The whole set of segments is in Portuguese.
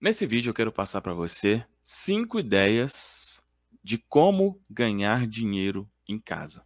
Nesse vídeo eu quero passar para você cinco ideias de como ganhar dinheiro em casa.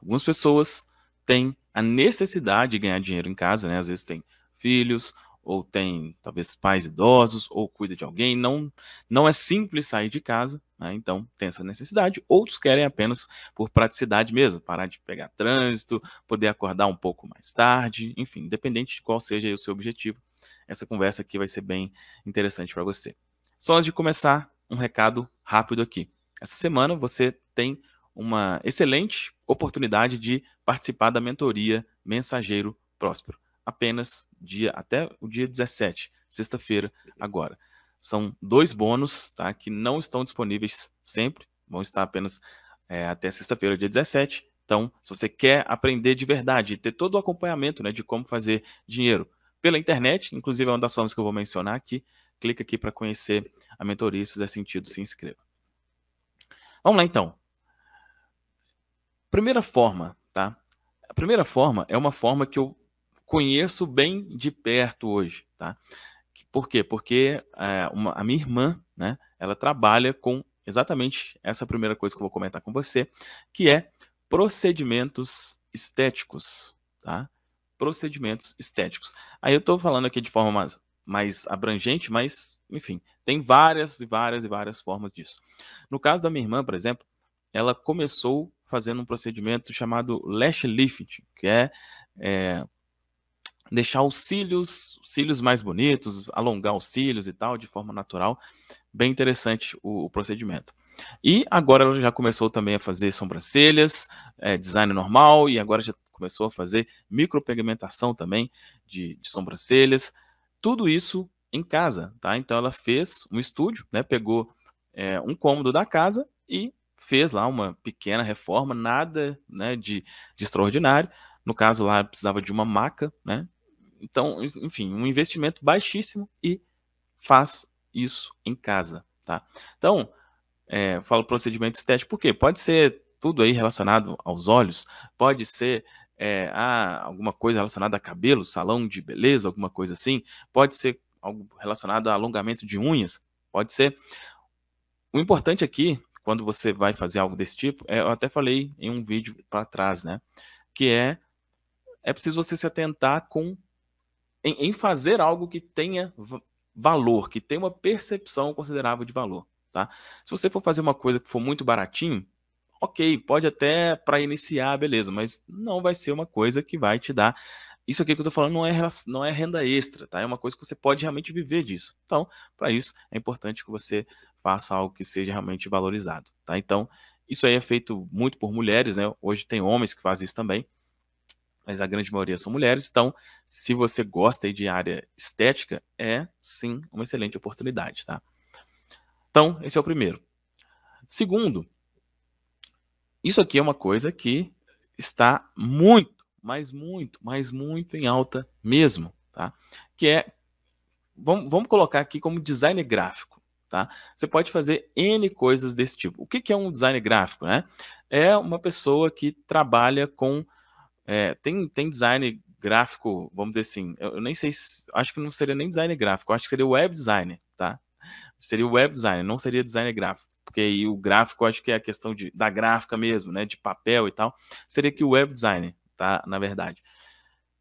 Algumas pessoas têm a necessidade de ganhar dinheiro em casa, né? Às vezes tem filhos ou tem talvez pais idosos ou cuida de alguém, não não é simples sair de casa, né? Então tem essa necessidade. Outros querem apenas por praticidade mesmo, parar de pegar trânsito, poder acordar um pouco mais tarde, enfim, independente de qual seja o seu objetivo essa conversa aqui vai ser bem interessante para você. Só antes de começar, um recado rápido aqui. Essa semana você tem uma excelente oportunidade de participar da mentoria Mensageiro Próspero. Apenas dia até o dia 17, sexta-feira, agora. São dois bônus tá, que não estão disponíveis sempre, vão estar apenas é, até sexta-feira, dia 17. Então, se você quer aprender de verdade, ter todo o acompanhamento né, de como fazer dinheiro, pela internet, inclusive é uma das formas que eu vou mencionar aqui. Clica aqui para conhecer a mentoria, se fizer sentido, se inscreva. Vamos lá então. Primeira forma, tá? A primeira forma é uma forma que eu conheço bem de perto hoje, tá? Por quê? Porque é, uma, a minha irmã, né, ela trabalha com exatamente essa primeira coisa que eu vou comentar com você, que é procedimentos estéticos, tá? procedimentos estéticos. Aí eu estou falando aqui de forma mais, mais abrangente, mas, enfim, tem várias e várias e várias formas disso. No caso da minha irmã, por exemplo, ela começou fazendo um procedimento chamado lash lift, que é, é deixar os cílios, cílios mais bonitos, alongar os cílios e tal, de forma natural. Bem interessante o, o procedimento. E agora ela já começou também a fazer sobrancelhas, é, design normal, e agora já começou a fazer micropigmentação também de, de sobrancelhas, tudo isso em casa, tá? Então ela fez um estúdio, né? Pegou é, um cômodo da casa e fez lá uma pequena reforma, nada né, de, de extraordinário. No caso lá precisava de uma maca, né? Então, enfim, um investimento baixíssimo e faz isso em casa, tá? Então, é, falo procedimento estético porque pode ser tudo aí relacionado aos olhos, pode ser é, ah, alguma coisa relacionada a cabelo, salão de beleza, alguma coisa assim, pode ser algo relacionado a alongamento de unhas, pode ser. O importante aqui, quando você vai fazer algo desse tipo, é, eu até falei em um vídeo para trás, né? Que é é preciso você se atentar com em, em fazer algo que tenha valor, que tenha uma percepção considerável de valor, tá? Se você for fazer uma coisa que for muito baratinho, ok, pode até para iniciar, beleza, mas não vai ser uma coisa que vai te dar. Isso aqui que eu estou falando não é, não é renda extra, tá? É uma coisa que você pode realmente viver disso. Então, para isso, é importante que você faça algo que seja realmente valorizado, tá? Então, isso aí é feito muito por mulheres, né? Hoje tem homens que fazem isso também, mas a grande maioria são mulheres. Então, se você gosta de área estética, é sim uma excelente oportunidade, tá? Então, esse é o primeiro. Segundo, isso aqui é uma coisa que está muito, mas muito, mas muito em alta mesmo, tá? Que é, vamos, vamos colocar aqui como design gráfico, tá? Você pode fazer N coisas desse tipo. O que, que é um design gráfico, né? É uma pessoa que trabalha com... É, tem, tem design gráfico, vamos dizer assim, eu, eu nem sei, se, acho que não seria nem design gráfico, acho que seria web design, tá? Seria web design, não seria design gráfico porque aí o gráfico, acho que é a questão de, da gráfica mesmo, né, de papel e tal, seria que o web designer, tá, na verdade.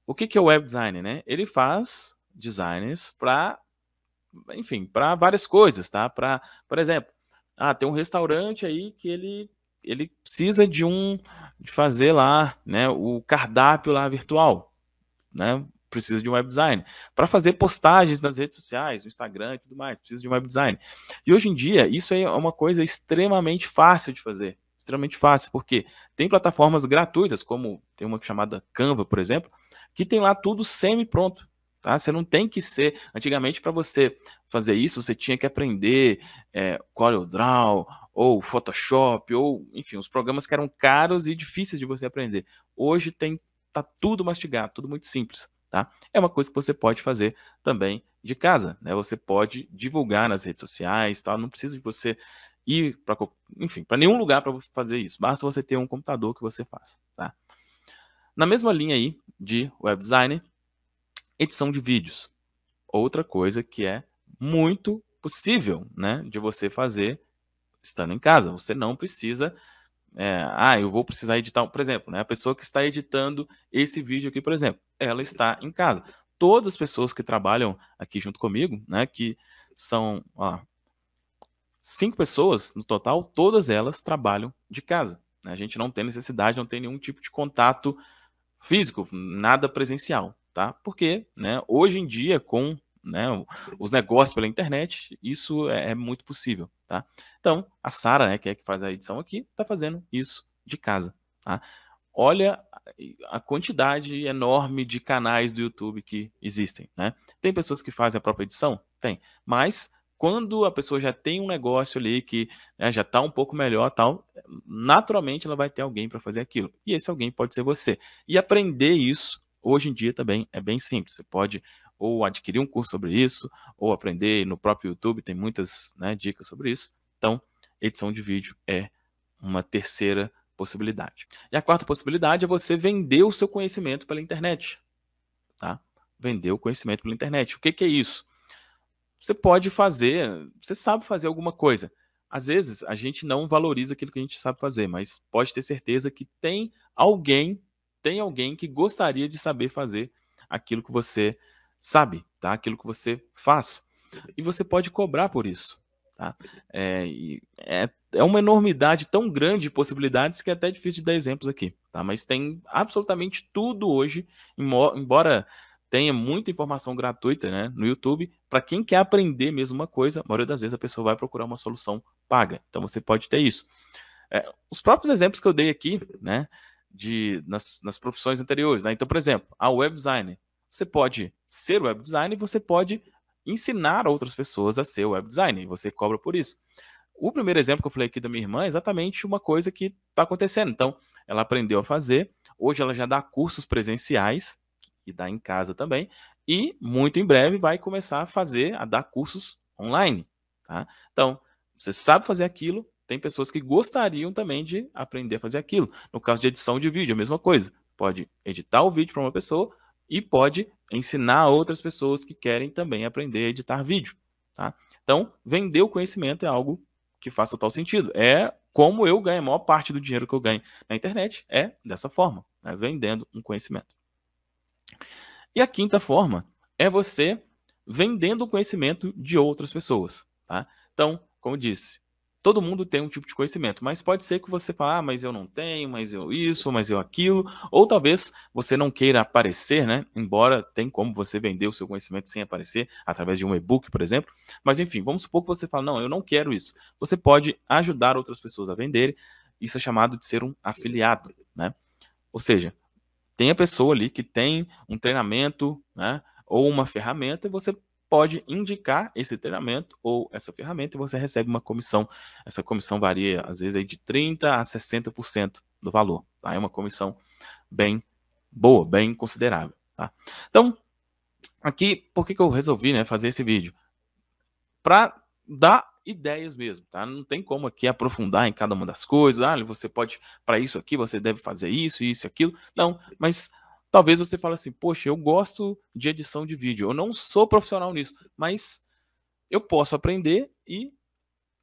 O que, que é o web designer, né? Ele faz designers para, enfim, para várias coisas, tá? Para, por exemplo, ah, tem um restaurante aí que ele ele precisa de um de fazer lá, né, o cardápio lá virtual, né? precisa de um web design. Para fazer postagens nas redes sociais, no Instagram e tudo mais, precisa de um web design. E hoje em dia, isso é uma coisa extremamente fácil de fazer. Extremamente fácil, porque tem plataformas gratuitas, como tem uma chamada Canva, por exemplo, que tem lá tudo semi-pronto. Tá? Você não tem que ser. Antigamente, para você fazer isso, você tinha que aprender é, CorelDRAW, ou Photoshop, ou enfim, os programas que eram caros e difíceis de você aprender. Hoje tem tá tudo mastigado, tudo muito simples tá? É uma coisa que você pode fazer também de casa, né? Você pode divulgar nas redes sociais, tal. Tá? Não precisa de você ir para, enfim, para nenhum lugar para fazer isso. Basta você ter um computador que você faça, tá? Na mesma linha aí de web design, edição de vídeos. Outra coisa que é muito possível, né, de você fazer estando em casa. Você não precisa é, ah, eu vou precisar editar, por exemplo, né? A pessoa que está editando esse vídeo aqui, por exemplo, ela está em casa. Todas as pessoas que trabalham aqui junto comigo, né? Que são ó, cinco pessoas no total, todas elas trabalham de casa. Né. A gente não tem necessidade, não tem nenhum tipo de contato físico, nada presencial, tá? Porque, né? Hoje em dia, com né, os negócios pela internet, isso é, é, muito possível, tá? Então, a Sara, né, que é que faz a edição aqui, tá fazendo isso de casa, tá? Olha a quantidade enorme de canais do YouTube que existem, né? Tem pessoas que fazem a própria edição? Tem, mas quando a pessoa já tem um negócio ali que né, já está um pouco melhor tal, naturalmente ela vai ter alguém para fazer aquilo. E esse alguém pode ser você. E aprender isso hoje em dia também é bem simples. Você pode ou adquirir um curso sobre isso, ou aprender no próprio YouTube, tem muitas né, dicas sobre isso. Então, edição de vídeo é uma terceira possibilidade. E a quarta possibilidade é você vender o seu conhecimento pela internet. Tá? Vender o conhecimento pela internet. O que, que é isso? Você pode fazer, você sabe fazer alguma coisa. Às vezes a gente não valoriza aquilo que a gente sabe fazer, mas pode ter certeza que tem alguém, tem alguém que gostaria de saber fazer aquilo que você sabe, tá? Aquilo que você faz. E uhum. você pode cobrar por isso. Tá? É, é, é, uma enormidade tão grande de possibilidades que é até difícil de dar exemplos aqui. Tá? Mas tem absolutamente tudo hoje, embora tenha muita informação gratuita né, no YouTube, para quem quer aprender mesmo uma coisa, a maioria das vezes a pessoa vai procurar uma solução paga. Então você pode ter isso. É, os próprios exemplos que eu dei aqui, né, de, nas, nas profissões anteriores. Né? Então, por exemplo, a web designer. Você pode ser web designer, você pode ensinar outras pessoas a ser web designer, e você cobra por isso. O primeiro exemplo que eu falei aqui da minha irmã é exatamente uma coisa que está acontecendo. Então, ela aprendeu a fazer, hoje ela já dá cursos presenciais, e dá em casa também, e muito em breve vai começar a fazer, a dar cursos online. Tá? Então, você sabe fazer aquilo, tem pessoas que gostariam também de aprender a fazer aquilo. No caso de edição de vídeo, a mesma coisa. Pode editar o vídeo para uma pessoa e pode ensinar outras pessoas que querem também aprender a editar vídeo. Tá? Então, vender o conhecimento é algo que faça total sentido. É como eu ganho a maior parte do dinheiro que eu ganho na internet, é dessa forma, né? vendendo um conhecimento. E a quinta forma é você vendendo o conhecimento de outras pessoas. Tá? Então, como disse, Todo mundo tem um tipo de conhecimento, mas pode ser que você fale, ah, mas eu não tenho, mas eu isso, mas eu aquilo, ou talvez você não queira aparecer, né? Embora tem como você vender o seu conhecimento sem aparecer, através de um e-book, por exemplo. Mas enfim, vamos supor que você fale, não, eu não quero isso. Você pode ajudar outras pessoas a venderem, isso é chamado de ser um afiliado, né? Ou seja, tem a pessoa ali que tem um treinamento, né? Ou uma ferramenta, e você pode indicar esse treinamento ou essa ferramenta e você recebe uma comissão. Essa comissão varia, às vezes, aí de 30% a 60% do valor. Tá? É uma comissão bem boa, bem considerável. Tá? Então, aqui, por que, que eu resolvi né, fazer esse vídeo? Para dar ideias mesmo, tá? Não tem como aqui aprofundar em cada uma das coisas. Ah, você pode, para isso aqui, você deve fazer isso, isso, aquilo. Não, mas Talvez você fale assim, poxa, eu gosto de edição de vídeo, eu não sou profissional nisso, mas eu posso aprender e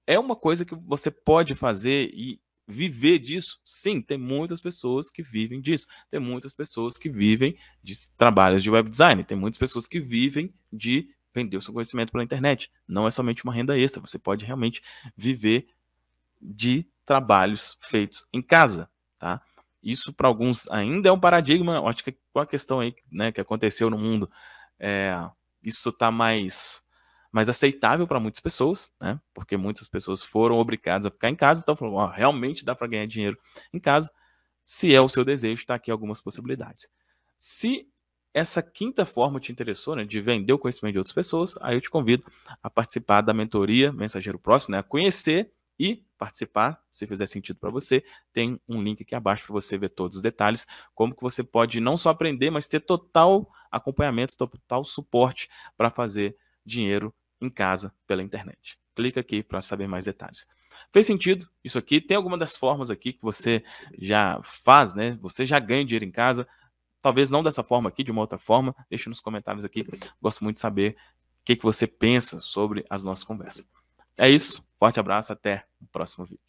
é uma coisa que você pode fazer e viver disso? Sim, tem muitas pessoas que vivem disso. Tem muitas pessoas que vivem de trabalhos de web design, tem muitas pessoas que vivem de vender o seu conhecimento pela internet. Não é somente uma renda extra, você pode realmente viver de trabalhos feitos em casa, tá? Isso para alguns ainda é um paradigma. Acho que com a questão aí né, que aconteceu no mundo, é, isso está mais mais aceitável para muitas pessoas, né? Porque muitas pessoas foram obrigadas a ficar em casa, então falou, realmente dá para ganhar dinheiro em casa. Se é o seu desejo, está aqui algumas possibilidades. Se essa quinta forma te interessou, né, de vender o conhecimento de outras pessoas, aí eu te convido a participar da mentoria Mensageiro Próximo, né, a conhecer e participar, se fizer sentido para você, tem um link aqui abaixo para você ver todos os detalhes, como que você pode não só aprender, mas ter total acompanhamento, total suporte para fazer dinheiro em casa pela internet. Clica aqui para saber mais detalhes. Fez sentido isso aqui? Tem alguma das formas aqui que você já faz, né? Você já ganha dinheiro em casa, talvez não dessa forma aqui, de uma outra forma. Deixa nos comentários aqui. Gosto muito de saber o que, que você pensa sobre as nossas conversas. É isso. Forte abraço, até o próximo vídeo.